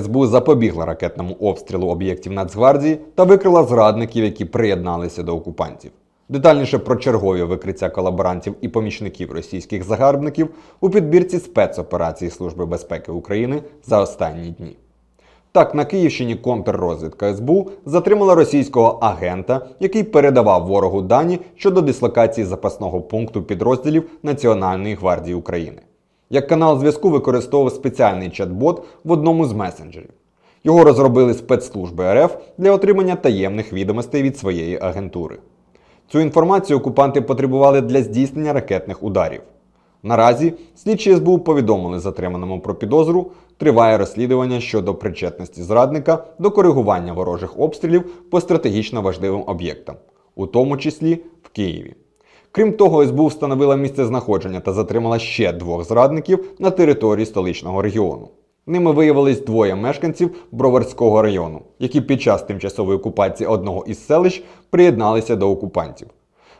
СБУ запобігла ракетному обстрілу об'єктів Нацгвардії та викрила зрадників, які приєдналися до окупантів. Детальніше про чергові викриття колаборантів і помічників російських загарбників у підбірці спецоперації Служби безпеки України за останні дні. Так, на Київщині контррозвідка СБУ затримала російського агента, який передавав ворогу дані щодо дислокації запасного пункту підрозділів Національної гвардії України. Як канал зв'язку використовував спеціальний чат-бот в одному з месенджерів. Його розробили спецслужби РФ для отримання таємних відомостей від своєї агентури. Цю інформацію окупанти потребували для здійснення ракетних ударів. Наразі слідчі СБУ повідомили затриманому про підозру, триває розслідування щодо причетності зрадника до коригування ворожих обстрілів по стратегічно важливим об'єктам, у тому числі в Києві. Крім того, СБУ встановила місце знаходження та затримала ще двох зрадників на території столичного регіону. Ними виявились двоє мешканців Броварського району, які під час тимчасової окупації одного із селищ приєдналися до окупантів.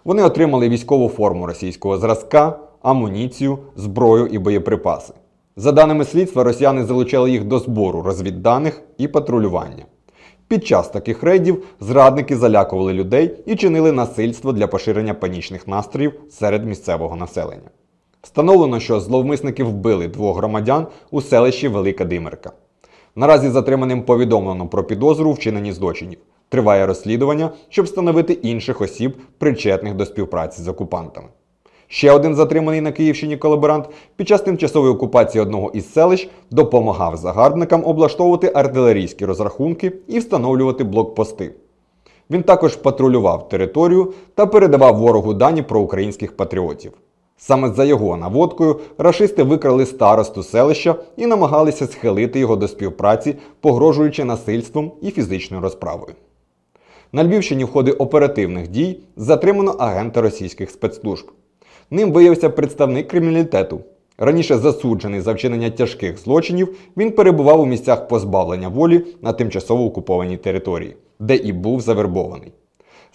Вони отримали військову форму російського зразка, амуніцію, зброю і боєприпаси. За даними слідства, росіяни залучали їх до збору розвідданих і патрулювання. Під час таких рейдів зрадники залякували людей і чинили насильство для поширення панічних настроїв серед місцевого населення. Встановлено, що зловмисники вбили двох громадян у селищі Велика Димерка. Наразі затриманим повідомлено про підозру вчинені злочинів. Триває розслідування, щоб встановити інших осіб, причетних до співпраці з окупантами. Ще один затриманий на Київщині колаборант під час тимчасової окупації одного із селищ допомагав загарбникам облаштовувати артилерійські розрахунки і встановлювати блокпости. Він також патрулював територію та передавав ворогу дані про українських патріотів. Саме за його наводкою рашисти викрали старосту селища і намагалися схилити його до співпраці, погрожуючи насильством і фізичною розправою. На Львівщині в ході оперативних дій затримано агента російських спецслужб. Ним виявився представник криміналітету. Раніше засуджений за вчинення тяжких злочинів, він перебував у місцях позбавлення волі на тимчасово окупованій території, де і був завербований.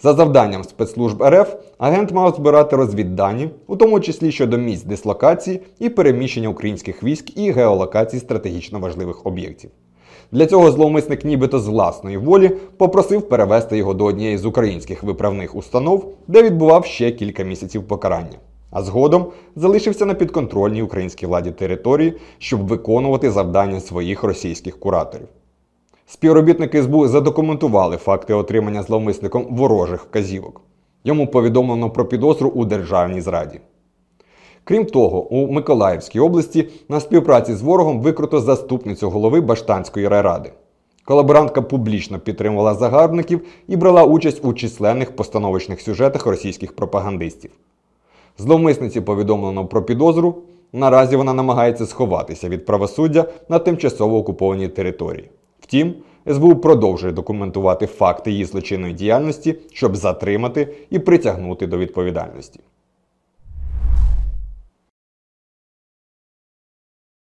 За завданням спецслужб РФ агент мав збирати розвіддані, у тому числі щодо місць дислокації і переміщення українських військ і геолокації стратегічно важливих об'єктів. Для цього зловмисник, нібито з власної волі, попросив перевести його до однієї з українських виправних установ, де відбував ще кілька місяців покарання а згодом залишився на підконтрольній українській владі території, щоб виконувати завдання своїх російських кураторів. Співробітники СБУ задокументували факти отримання зловмисником ворожих вказівок. Йому повідомлено про підозру у державній зраді. Крім того, у Миколаївській області на співпраці з ворогом викрито заступницю голови Баштанської райради. Колаборантка публічно підтримувала загарбників і брала участь у численних постановочних сюжетах російських пропагандистів. Зловмисниці повідомлено про підозру. Наразі вона намагається сховатися від правосуддя на тимчасово окупованій території. Втім, СБУ продовжує документувати факти її злочинної діяльності, щоб затримати і притягнути до відповідальності.